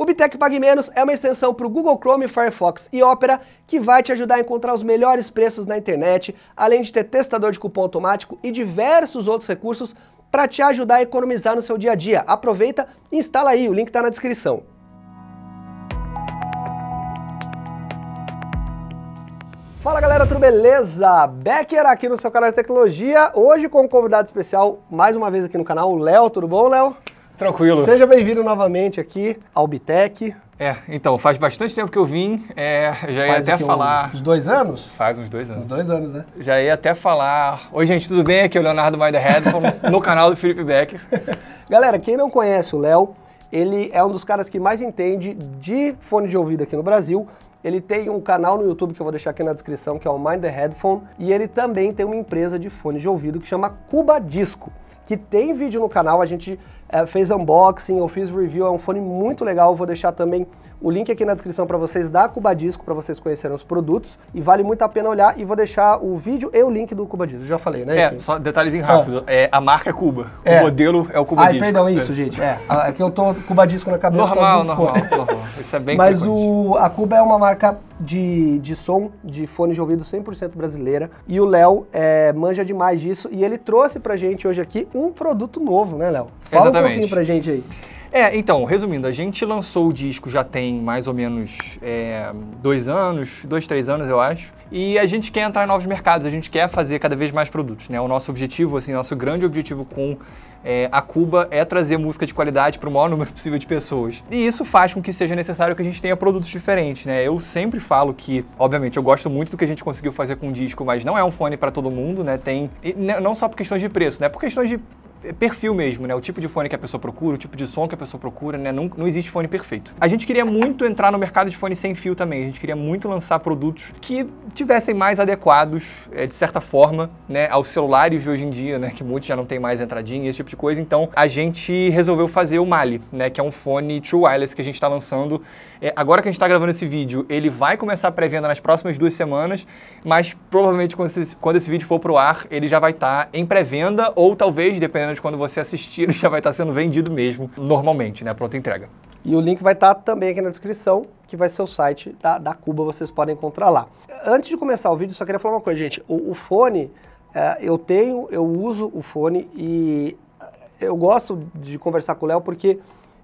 O Bitec Pague Menos é uma extensão para o Google Chrome, Firefox e Opera que vai te ajudar a encontrar os melhores preços na internet, além de ter testador de cupom automático e diversos outros recursos para te ajudar a economizar no seu dia a dia. Aproveita e instala aí, o link está na descrição. Fala galera, tudo beleza? Becker aqui no seu canal de tecnologia, hoje com um convidado especial, mais uma vez aqui no canal, o Léo, tudo bom, Léo? Tranquilo. Seja bem-vindo novamente aqui ao Bitec. É, então, faz bastante tempo que eu vim, é, já faz ia até falar... Um, uns dois anos? Faz uns dois anos. Uns dois anos, né? Já ia até falar... Oi, gente, tudo bem? Aqui é o Leonardo Maiderhead, no canal do Felipe Becker. Galera, quem não conhece o Léo, ele é um dos caras que mais entende de fone de ouvido aqui no Brasil, ele tem um canal no YouTube que eu vou deixar aqui na descrição, que é o Mind the Headphone, e ele também tem uma empresa de fone de ouvido que chama Cuba Disco, que tem vídeo no canal, a gente é, fez unboxing, eu fiz review, é um fone muito legal, vou deixar também o link aqui na descrição para vocês da Cubadisco, para vocês conhecerem os produtos, e vale muito a pena olhar, e vou deixar o vídeo e o link do Cubadisco, já falei, né? É, enfim. É, só detalhezinho rápido, ah. é a marca Cuba, é. o modelo é o Cubadisco. Ai, perdão, é. isso, é. gente, é, é que eu tô Cubadisco na cabeça. Normal, normal, normal, isso é bem Mas o, a Cuba é uma marca de, de som, de fone de ouvido 100% brasileira, e o Léo é, manja demais disso, e ele trouxe pra gente hoje aqui um produto novo, né, Léo? Fala Exatamente um pouquinho pra gente aí. É, então, resumindo, a gente lançou o disco já tem mais ou menos é, dois anos, dois, três anos, eu acho. E a gente quer entrar em novos mercados, a gente quer fazer cada vez mais produtos, né? O nosso objetivo, assim, nosso grande objetivo com é, a Cuba é trazer música de qualidade para o maior número possível de pessoas. E isso faz com que seja necessário que a gente tenha produtos diferentes, né? Eu sempre falo que, obviamente, eu gosto muito do que a gente conseguiu fazer com o disco, mas não é um fone para todo mundo, né? Tem, né, não só por questões de preço, né? Por questões de é perfil mesmo, né? O tipo de fone que a pessoa procura, o tipo de som que a pessoa procura, né? Não, não existe fone perfeito. A gente queria muito entrar no mercado de fone sem fio também. A gente queria muito lançar produtos que tivessem mais adequados, é, de certa forma, né? Aos celulares de hoje em dia, né? Que muitos já não tem mais entradinha, esse tipo de coisa. Então, a gente resolveu fazer o Mali, né? Que é um fone True Wireless que a gente está lançando é, agora que a gente está gravando esse vídeo, ele vai começar a pré-venda nas próximas duas semanas, mas provavelmente quando esse, quando esse vídeo for para o ar, ele já vai estar tá em pré-venda ou talvez, dependendo de quando você assistir, ele já vai estar tá sendo vendido mesmo, normalmente, né? Pronta entrega. E o link vai estar tá também aqui na descrição, que vai ser o site da, da Cuba, vocês podem encontrar lá. Antes de começar o vídeo, só queria falar uma coisa, gente. O, o fone, é, eu tenho, eu uso o fone e é, eu gosto de conversar com o Léo porque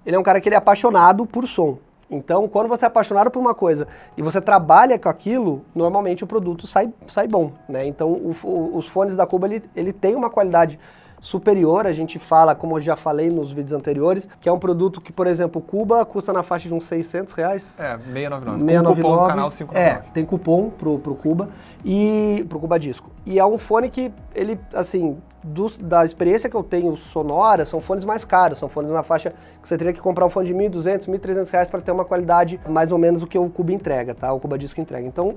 ele é um cara que ele é apaixonado por som. Então, quando você é apaixonado por uma coisa e você trabalha com aquilo, normalmente o produto sai, sai bom, né? Então, o, o, os fones da Cuba, ele, ele tem uma qualidade superior. A gente fala, como eu já falei nos vídeos anteriores, que é um produto que, por exemplo, Cuba custa na faixa de uns 600 reais. É, 699. 699 Com cupom canal 599. É, tem cupom pro, pro Cuba e pro Cuba Disco. E é um fone que ele, assim, do, da experiência que eu tenho sonora, são fones mais caros, são fones na faixa que você teria que comprar um fone de 1.200, 1.300 reais para ter uma qualidade mais ou menos o que o Cuba entrega, tá? O Cuba Disco entrega. Então,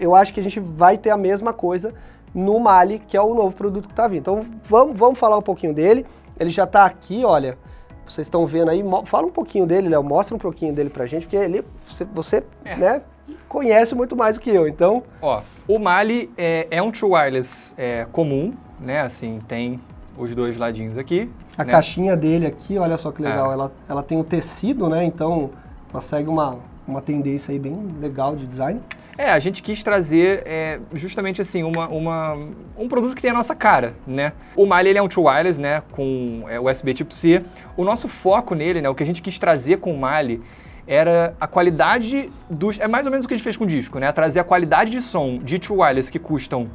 eu acho que a gente vai ter a mesma coisa no Mali, que é o novo produto que está vindo. Então vamos, vamos falar um pouquinho dele. Ele já está aqui, olha, vocês estão vendo aí. Fala um pouquinho dele, Léo, mostra um pouquinho dele para gente, porque ele, você, você é. né, conhece muito mais do que eu, então... Ó, o Mali é, é um true wireless é, comum, né, assim, tem os dois ladinhos aqui. A né? caixinha dele aqui, olha só que é. legal, ela, ela tem o um tecido, né, então ela segue uma, uma tendência aí bem legal de design. É, a gente quis trazer é, justamente assim uma, uma, um produto que tem a nossa cara, né? O Mali ele é um true wireless, né, com é, USB tipo C. O nosso foco nele, né, o que a gente quis trazer com o Mali era a qualidade dos... É mais ou menos o que a gente fez com o disco, né? Trazer a qualidade de som de true wireless que custam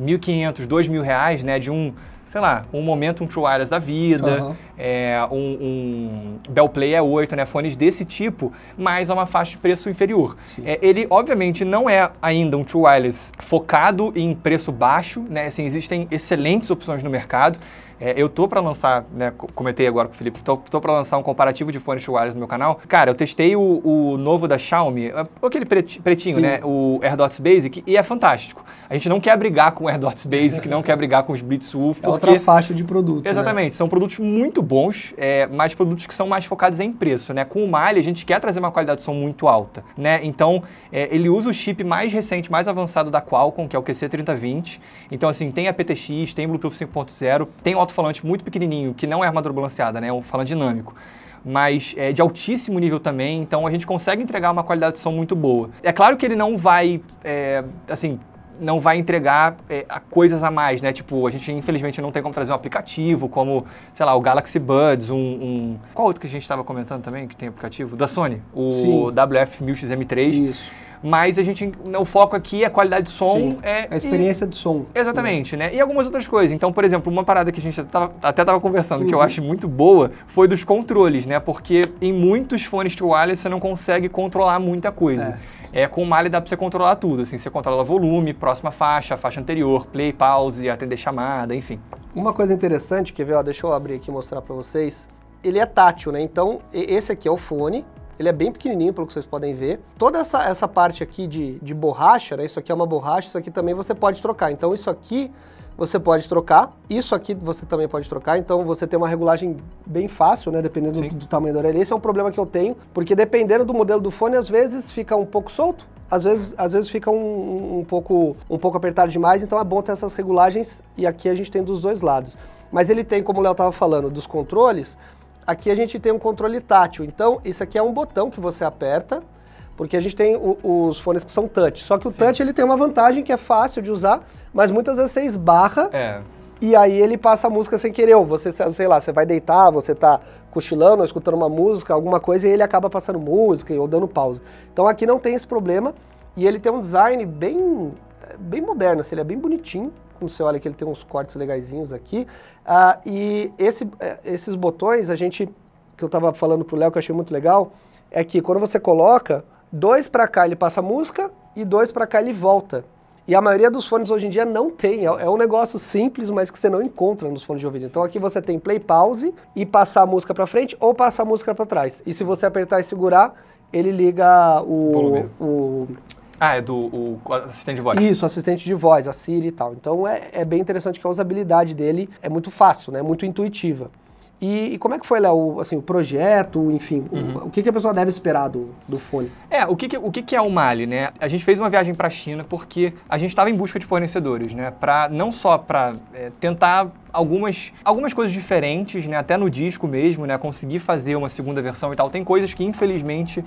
1.500, 2.000 reais, né? De um sei lá, um um True Wireless da vida, uhum. é, um, um Bell Play E8, é né, fones desse tipo, mas a é uma faixa de preço inferior. É, ele, obviamente, não é ainda um True Wireless focado em preço baixo, né, assim, existem excelentes opções no mercado, é, eu tô para lançar, né, comentei agora com o Felipe, tô, tô para lançar um comparativo de fones wireless no meu canal. Cara, eu testei o, o novo da Xiaomi, é, aquele pretinho, Sim. né, o AirDots Basic, e é fantástico. A gente não quer brigar com o AirDots Basic, não quer brigar com os Blitzwolf. É porque... outra faixa de produto. Né? Exatamente, né? são produtos muito bons, é, mas produtos que são mais focados em preço, né? Com o Mali, a gente quer trazer uma qualidade de som muito alta, né? Então, é, ele usa o chip mais recente, mais avançado da Qualcomm, que é o QC3020. Então, assim, tem a PTX, tem Bluetooth 5.0, tem o alto-falante muito pequenininho, que não é armadura balanceada, né? É um falante dinâmico mas é de altíssimo nível também, então a gente consegue entregar uma qualidade de som muito boa. É claro que ele não vai, é, assim, não vai entregar é, coisas a mais, né? Tipo, a gente infelizmente não tem como trazer um aplicativo, como, sei lá, o Galaxy Buds, um... um... Qual outro que a gente estava comentando também que tem aplicativo? Da Sony, o Sim. WF-1000XM3. Isso mas a gente, o foco aqui é a qualidade de som. Sim. É, a experiência e, de som. Exatamente, né? E algumas outras coisas. Então, por exemplo, uma parada que a gente tava, até estava conversando, uhum. que eu uhum. acho muito boa, foi dos controles, né? Porque em muitos fones de wireless você não consegue controlar muita coisa. É. é com o Mali dá para você controlar tudo, assim, você controla volume, próxima faixa, faixa anterior, play, pause, atender chamada, enfim. Uma coisa interessante, que ver, ó, deixa eu abrir aqui e mostrar para vocês. Ele é tátil, né? Então, esse aqui é o fone, ele é bem pequenininho, pelo que vocês podem ver. Toda essa, essa parte aqui de, de borracha, né? Isso aqui é uma borracha, isso aqui também você pode trocar. Então isso aqui você pode trocar. Isso aqui você também pode trocar, então você tem uma regulagem bem fácil, né? Dependendo do, do, tamanho da orelha. Esse é um problema que eu tenho, porque dependendo do modelo do fone, às vezes fica um pouco solto, às vezes, às vezes fica um, um, pouco, um pouco apertado demais, então é bom ter essas regulagens e aqui a gente tem dos dois lados. Mas ele tem, como o Léo estava falando, dos controles, aqui a gente tem um controle tátil. Então, isso aqui é um botão que você aperta, porque a gente tem o, os fones que são touch. Só que o Sim. touch ele tem uma vantagem que é fácil de usar, mas muitas vezes você esbarra é. e aí ele passa a música sem querer. Ou você, sei lá, você vai deitar, você tá cochilando, ou escutando uma música, alguma coisa, e ele acaba passando música ou dando pausa. Então aqui não tem esse problema. E ele tem um design bem, bem moderno, assim, ele é bem bonitinho como você olha que ele tem uns cortes legazinhos aqui. Ah, e esse, eh, esses botões, a gente, que eu estava falando pro Léo, que eu achei muito legal, é que quando você coloca, dois para cá ele passa música e dois para cá ele volta. E a maioria dos fones hoje em dia não tem. É, é um negócio simples, mas que você não encontra nos fones de ouvido. Então aqui você tem play, pause e passar a música para frente ou passar a música para trás. E se você apertar e segurar, ele liga o, o, o ah, é do o assistente de voz. Isso, assistente de voz, a Siri e tal. Então é, é bem interessante que a usabilidade dele é muito fácil, né? Muito intuitiva. E, e, como é que foi, Léo, assim, o projeto, enfim, uhum. o, o, que, que a pessoa deve esperar do, do fone? É, o, que, que o que, que é o Mali, né? A gente fez uma viagem para a China porque a gente estava em busca de fornecedores, né? Pra, não só para é, tentar algumas, algumas coisas diferentes, né? Até no disco mesmo, né? Conseguir fazer uma segunda versão e tal. Tem coisas que, infelizmente,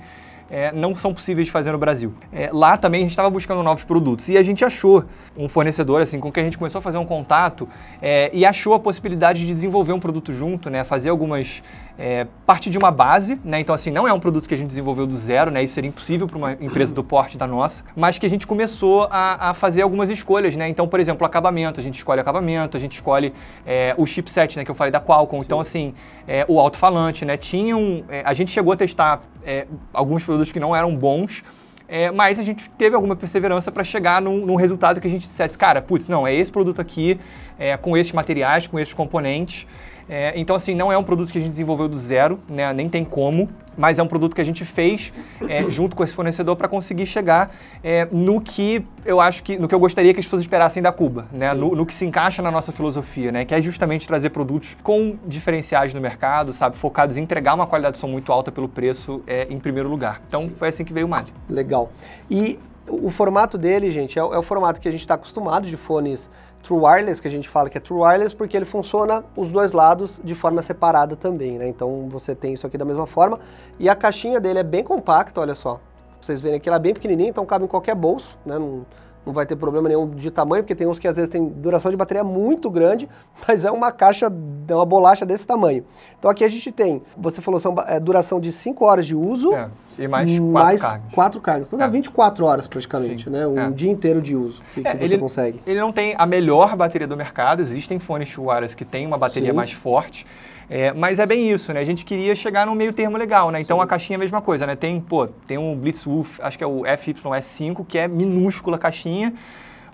é, não são possíveis de fazer no Brasil. É, lá também a gente estava buscando novos produtos e a gente achou um fornecedor, assim, com que a gente começou a fazer um contato é, e achou a possibilidade de desenvolver um produto junto, né? Fazer algumas é, parte de uma base, né? Então, assim, não é um produto que a gente desenvolveu do zero, né? Isso seria impossível para uma empresa do porte da nossa, mas que a gente começou a, a, fazer algumas escolhas, né? Então, por exemplo, acabamento, a gente escolhe acabamento, a gente escolhe é, o chipset, né? Que eu falei da Qualcomm. Então, Sim. Então, assim, é, o alto-falante, né? Tinha um, é, a gente chegou a testar é, alguns produtos que não eram bons, é, mas a gente teve alguma perseverança para chegar num, num, resultado que a gente dissesse, cara, putz, não, é esse produto aqui, é, com esses materiais, com esses componentes, é, então, assim, não é um produto que a gente desenvolveu do zero, né? nem tem como, mas é um produto que a gente fez é, junto com esse fornecedor para conseguir chegar é, no que eu acho que, no que eu gostaria que as pessoas esperassem da Cuba, né? No, no, que se encaixa na nossa filosofia, né? que é justamente trazer produtos com diferenciais no mercado, sabe, focados em entregar uma qualidade de som muito alta pelo preço é, em primeiro lugar. Então, Sim. foi assim que veio o Mali. Legal. E o formato dele, gente, é, o, é o formato que a gente está acostumado de fones True Wireless, que a gente fala que é True Wireless, porque ele funciona os dois lados de forma separada também, né? Então você tem isso aqui da mesma forma. E a caixinha dele é bem compacta, olha só. Pra vocês verem aqui, ela é bem pequenininha, então cabe em qualquer bolso, né? Não, não vai ter problema nenhum de tamanho, porque tem uns que às vezes tem duração de bateria muito grande, mas é uma caixa, é uma bolacha desse tamanho. Então aqui a gente tem, você falou, são, é, duração de 5 horas de uso. É, e mais 4 mais cargas. Quatro cargas. Então dá é. 24 horas praticamente, Sim, né? Um é. dia inteiro de uso que, é, que você ele, consegue. Ele não tem a melhor bateria do mercado, existem fones wireless que têm uma bateria Sim. mais forte, é, mas é bem isso, né? A gente queria chegar num meio termo legal, né? Então Sim. a caixinha é a mesma coisa, né? Tem, pô, tem um Blitzwolf, acho que é o FYS5, que é minúscula a caixinha,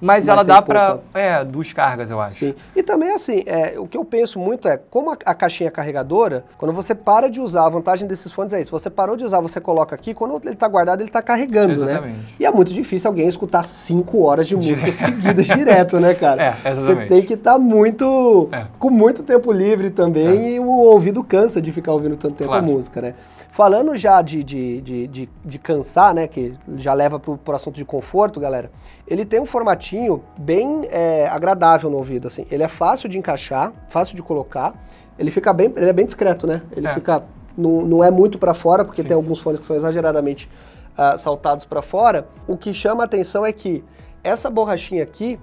mas, ela dá para. É, duas cargas, eu acho. Sim. E também, assim, é, o que eu penso muito é como a, a, caixinha carregadora, quando você para de usar, a vantagem desses fones é isso. Você parou de usar, você coloca aqui, quando ele está guardado, ele está carregando, né? exatamente. né? E é muito difícil alguém escutar cinco horas de música seguidas direto, né, cara? É, exatamente. Você tem que estar tá muito. É. com muito tempo livre também é. e o ouvido cansa de ficar ouvindo tanto tempo claro. a música, né? Falando já de, de, de, de, de cansar, né? Que já leva para o assunto de conforto, galera. Ele tem um formativo pratinho bem é, agradável no ouvido, assim. Ele é fácil de encaixar, fácil de colocar. Ele fica bem, ele é bem discreto, né? Ele é. fica, não, não é muito para fora, porque Sim. tem alguns fones que são exageradamente uh, saltados para fora. O que chama atenção é que essa borrachinha aqui,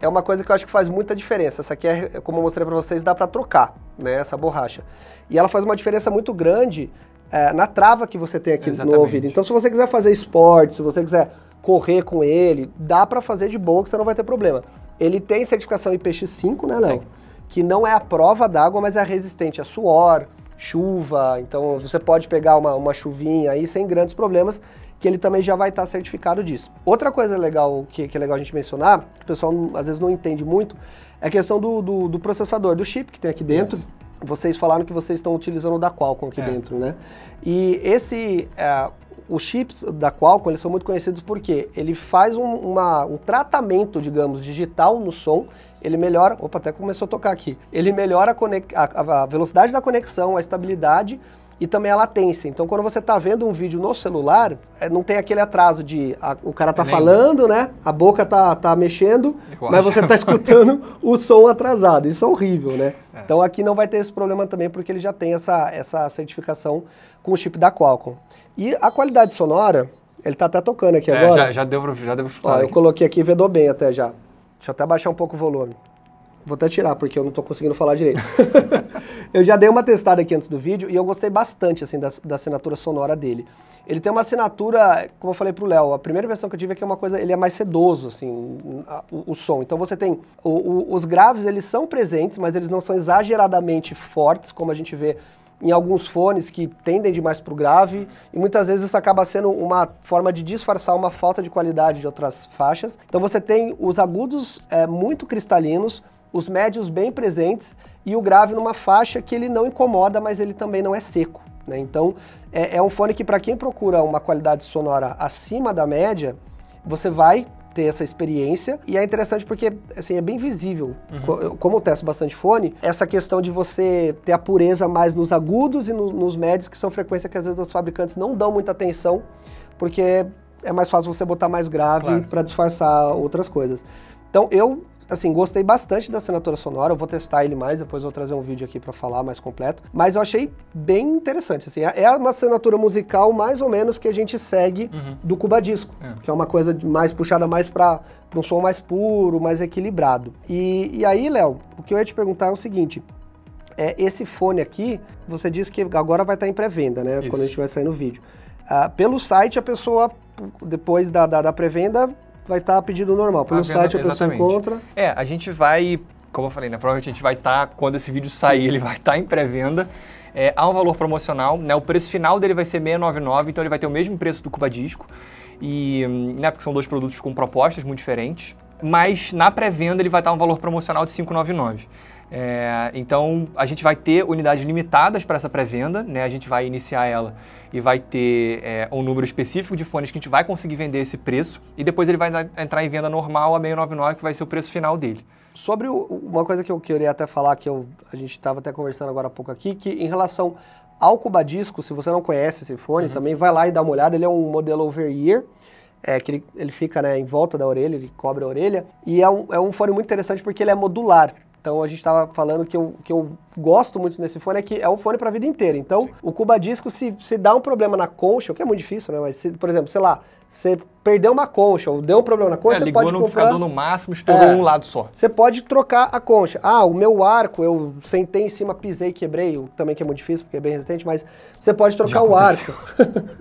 é uma coisa que eu acho que faz muita diferença. Essa aqui é, como eu mostrei para vocês, dá para trocar, né, essa borracha. E ela faz uma diferença muito grande eh, na trava que você tem aqui Exatamente. no ouvido. Então, se você quiser fazer esporte, se você quiser correr com ele, dá para fazer de boa que você não vai ter problema. Ele tem certificação IPX5, né, Léo? Que não é a prova d'água, mas é resistente a suor, chuva, então você pode pegar uma, uma chuvinha aí sem grandes problemas, que ele também já vai estar tá certificado disso. Outra coisa legal que, que, é legal a gente mencionar, que o pessoal às vezes não entende muito, é a questão do, do, do processador, do chip que tem aqui dentro. Isso. Vocês falaram que vocês estão utilizando o da Qualcomm aqui é. dentro, né? E esse, é, os chips da Qualcomm eles são muito conhecidos porque ele faz um, uma, um tratamento, digamos, digital no som. Ele melhora, opa, até começou a tocar aqui. Ele melhora a, a, a velocidade da conexão, a estabilidade e também a latência. Então, quando você está vendo um vídeo no celular, é, não tem aquele atraso de a, o cara tá falando, né? A boca tá, tá mexendo, mas você tá escutando o som atrasado. Isso é horrível, né? É. Então, aqui não vai ter esse problema também, porque ele já tem essa, essa certificação com o chip da Qualcomm. E a qualidade sonora, ele tá até tocando aqui é, agora. Já, já deu pra, já deu pra Ó, eu coloquei aqui, vedou bem até já. Deixa eu até baixar um pouco o volume. Vou até tirar, porque eu não estou conseguindo falar direito. eu já dei uma testada aqui antes do vídeo e eu gostei bastante, assim, da, da assinatura sonora dele. Ele tem uma assinatura, como eu falei para o Léo, a primeira versão que eu tive é que é uma coisa, ele é mais sedoso, assim, a, o, o, som. Então você tem, o, o, os graves, eles são presentes, mas eles não são exageradamente fortes, como a gente vê em alguns fones que tendem demais para o grave, e muitas vezes isso acaba sendo uma forma de disfarçar uma falta de qualidade de outras faixas. Então você tem os agudos é, muito cristalinos, os médios bem presentes e o grave numa faixa que ele não incomoda, mas ele também não é seco. Né? Então é, é um fone que para quem procura uma qualidade sonora acima da média, você vai ter essa experiência. E é interessante porque, assim, é bem visível. Uhum. Como eu testo bastante fone, essa questão de você ter a pureza mais nos agudos e no, nos médios, que são frequência que às vezes as fabricantes não dão muita atenção, porque é mais fácil você botar mais grave claro. para disfarçar outras coisas. Então, eu assim, gostei bastante da assinatura sonora, eu vou testar ele mais, depois vou trazer um vídeo aqui para falar mais completo, mas eu achei bem interessante, assim, é, é uma assinatura musical mais ou menos que a gente segue uhum. do Cuba Disco, é. que é uma coisa mais puxada mais para um som mais puro, mais equilibrado. E, e aí, Léo, o que eu ia te perguntar é o seguinte, é, esse fone aqui, você disse que agora vai estar tá em pré-venda, né, Isso. quando a gente vai sair no vídeo. Ah, pelo site, a pessoa, depois da, da, da pré-venda, vai estar tá a pedido normal. Pelo site a pessoa encontra. É, a gente vai, como eu falei, né, provavelmente a gente vai estar, tá, quando esse vídeo sair, Sim. ele vai estar tá em pré-venda. É, há um valor promocional, né? O preço final dele vai ser 699, então ele vai ter o mesmo preço do Cuba Disco. E, né, porque são dois produtos com propostas muito diferentes. Mas na pré-venda ele vai estar um valor promocional de 599. É, então, a gente vai ter unidades limitadas para essa pré-venda, né? A gente vai iniciar ela e vai ter é, um número específico de fones que a gente vai conseguir vender esse preço e depois ele vai entrar em venda normal a 699, que vai ser o preço final dele. Sobre o, uma coisa que eu queria até falar, que eu, a gente estava até conversando agora há pouco aqui, que em relação ao Cubadisco, se você não conhece esse fone, uhum. também vai lá e dá uma olhada, ele é um modelo over-ear, é, que ele, ele fica né, em volta da orelha, ele cobre a orelha, e é um, é um fone muito interessante porque ele é modular. Então a gente estava falando que eu, que eu gosto muito nesse fone é que é um fone para a vida inteira. Então Sim. o Cuba Disco, se, se dá um problema na concha, o que é muito difícil, né? Mas, se, por exemplo, sei lá, você perdeu uma concha ou deu um problema na concha, é, você pode comprar... ligou no comprar... no máximo, estourou é, um lado só. Você pode trocar a concha. Ah, o meu arco, eu sentei em cima, pisei, quebrei, também que é muito difícil porque é bem resistente, mas você pode trocar já o arco.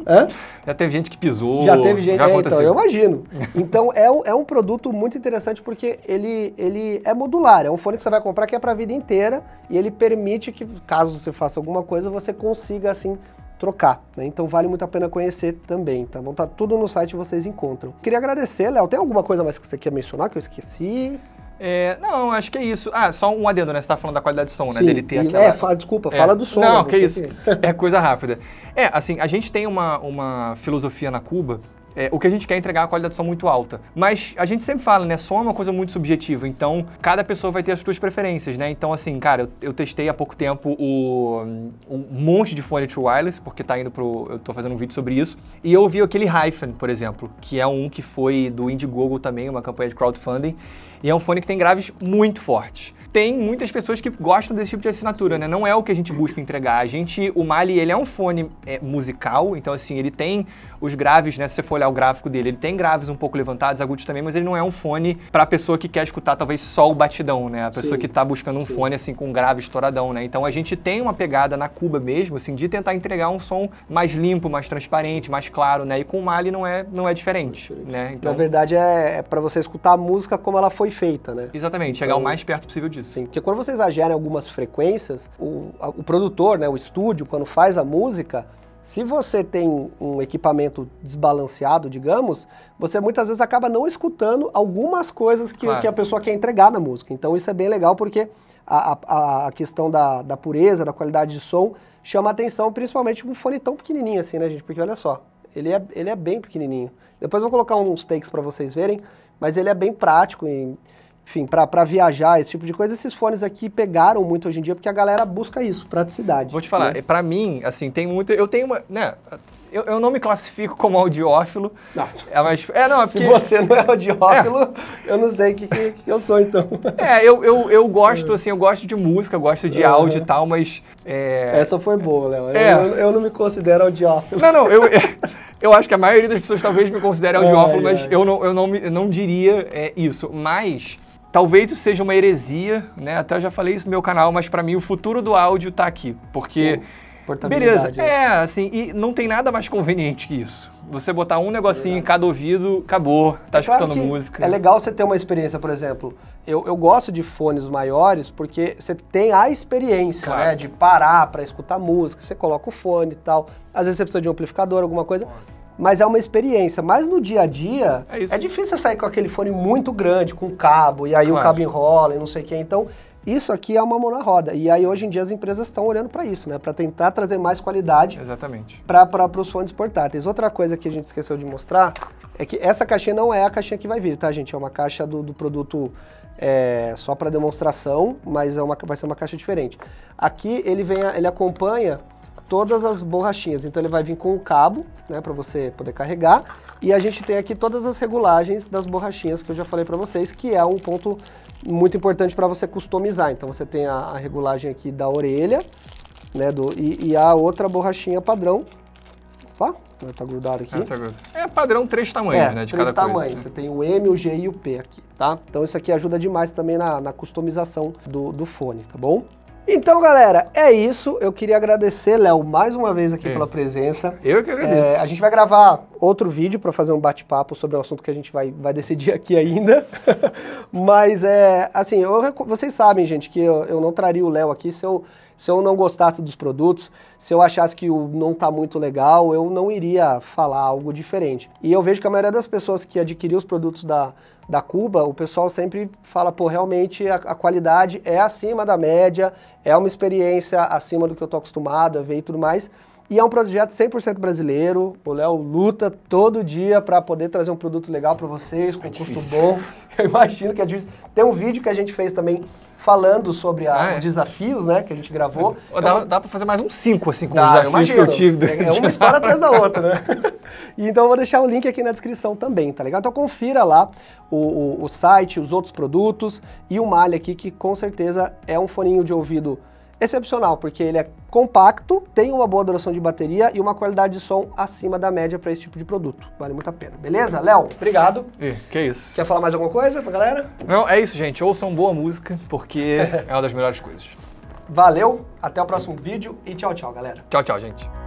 já teve gente que pisou. Já teve gente, já é, então, aconteceu. então, eu imagino. Então, é um, é um produto muito interessante porque ele, ele é modular, é um fone que você vai comprar que é para a vida inteira e ele permite que, caso você faça alguma coisa, você consiga, assim, trocar. Né? Então vale muito a pena conhecer também, tá bom? Tá tudo no site vocês encontram. Queria agradecer, Léo. Tem alguma coisa mais que você quer mencionar que eu esqueci? É, não, acho que é isso. Ah, só um adendo, né? Você tá falando da qualidade do som, né? Sim, né? Dele ter aquela... É, fala, desculpa, é. fala do som. Não, né? que isso. Que... é coisa rápida. É, assim, a gente tem uma, uma filosofia na Cuba é, o que a gente quer é entregar é uma qualidade de som muito alta. Mas a gente sempre fala, né? Som é uma coisa muito subjetiva, então cada pessoa vai ter as suas preferências, né? Então, assim, cara, eu, eu testei há pouco tempo o, um monte de fone true wireless, porque tá indo pro. Eu tô fazendo um vídeo sobre isso. E eu vi aquele Hyphen, por exemplo, que é um que foi do Indiegogo também, uma campanha de crowdfunding. E é um fone que tem graves muito fortes tem muitas pessoas que gostam desse tipo de assinatura, né? Não é o que a gente busca entregar. A gente, o Mali, ele é um fone é, musical, então assim, ele tem os graves, né? Se você for olhar o gráfico dele, ele tem graves um pouco levantados, agudos também, mas ele não é um fone para a pessoa que quer escutar talvez só o batidão, né? A pessoa sim, que está buscando um sim. fone assim com grave estouradão, né? Então a gente tem uma pegada na Cuba mesmo, assim, de tentar entregar um som mais limpo, mais transparente, mais claro, né? E com o Mali não é, não é diferente, é diferente. né? Então, na verdade é, é para você escutar a música como ela foi feita, né? Exatamente, então... chegar o mais perto possível disso. Sim, porque quando você exagera em algumas frequências, o, o produtor, né, o estúdio, quando faz a música, se você tem um equipamento desbalanceado, digamos, você muitas vezes acaba não escutando algumas coisas que, claro. que a pessoa quer entregar na música. Então isso é bem legal porque a, a, a questão da, da, pureza, da qualidade de som, chama atenção, principalmente um fone tão pequenininho assim, né, gente? Porque olha só, ele é, ele é bem pequenininho. Depois eu vou colocar uns takes para vocês verem, mas ele é bem prático e enfim, para viajar, esse tipo de coisa, esses fones aqui pegaram muito hoje em dia, porque a galera busca isso, praticidade. Vou te falar, né? para mim, assim, tem muito. Eu tenho uma. Né, eu, eu não me classifico como audiófilo. Não. É, mas, é, não, é porque... Se você não é audiófilo, é. eu não sei o que, que, que, eu sou, então. É, eu, eu, eu gosto, assim, eu gosto de música, eu gosto de uhum. áudio e tal, mas. É... Essa foi boa, Léo. É. Eu, eu, não me considero audiófilo. Não, não, eu. Eu acho que a maioria das pessoas talvez me considere audiófilo, mas Eu, não, eu não, eu não diria é, isso. Mas Talvez isso seja uma heresia, né? Até eu já falei isso no meu canal, mas para mim o futuro do áudio está aqui, porque Sim. Beleza, é. é assim, e não tem nada mais conveniente que isso. Você botar um negocinho é em cada ouvido, acabou, tá é escutando claro música. É legal você ter uma experiência, por exemplo. Eu, eu gosto de fones maiores porque você tem a experiência, né, claro. né? De parar para escutar música, você coloca o fone e tal. Às vezes você precisa de um amplificador, alguma coisa mas é uma experiência. Mas no dia a dia, é, é difícil sair com aquele fone muito grande, com cabo, e aí claro. o cabo enrola e não sei o que. Então, isso aqui é uma mão na roda. E aí, hoje em dia, as empresas estão olhando para isso, né? Para tentar trazer mais qualidade exatamente para os fones portáteis. Outra coisa que a gente esqueceu de mostrar é que essa caixinha não é a caixinha que vai vir, tá, gente? É uma caixa do, do produto é, só para demonstração, mas é uma, vai ser uma caixa diferente. Aqui ele, vem, ele acompanha todas as borrachinhas. Então ele vai vir com o cabo, né, para você poder carregar. E a gente tem aqui todas as regulagens das borrachinhas que eu já falei para vocês, que é um ponto muito importante para você customizar. Então você tem a, a regulagem aqui da orelha, né, do, e, e a outra borrachinha padrão. Opa, né, tá grudado aqui. Ah, tá grudado. É padrão três tamanhos, é, né, de três cada tamanhos. Coisa. Você tem o M, o G e o P aqui, tá? Então isso aqui ajuda demais também na, na customização do, do fone, tá bom? Então, galera, é isso. Eu queria agradecer, Léo, mais uma vez aqui é. pela presença. Eu que agradeço. É, a gente vai gravar outro vídeo para fazer um bate-papo sobre o um assunto que a gente vai, vai decidir aqui ainda. Mas, é, assim, eu, vocês sabem, gente, que eu, eu não traria o Léo aqui se eu se eu não gostasse dos produtos, se eu achasse que o não está muito legal, eu não iria falar algo diferente. E eu vejo que a maioria das pessoas que adquiriu os produtos da, da Cuba, o pessoal sempre fala, pô, realmente a, a qualidade é acima da média, é uma experiência acima do que eu estou acostumado a ver e tudo mais. E é um projeto 100% brasileiro. O Léo luta todo dia para poder trazer um produto legal para vocês, com é um custo bom. Eu imagino que é difícil. Tem um vídeo que a gente fez também falando sobre a, ah, é. os desafios, né, que a gente gravou. Dá, então, dá para fazer mais uns cinco, assim, com dá, os desafios eu que eu tive. É, é uma história atrás da outra, né? e então eu vou deixar o link aqui na descrição também, tá ligado? Então confira lá o, o, o site, os outros produtos e o Malha aqui, que com certeza é um foninho de ouvido excepcional, porque ele é compacto, tem uma boa duração de bateria e uma qualidade de som acima da média para esse tipo de produto. Vale muito a pena. Beleza? Léo, obrigado. E, que é isso. Quer falar mais alguma coisa pra galera? Não, é isso, gente. Ouçam boa música, porque é uma das melhores coisas. Valeu, até o próximo vídeo e tchau, tchau, galera. Tchau, tchau, gente.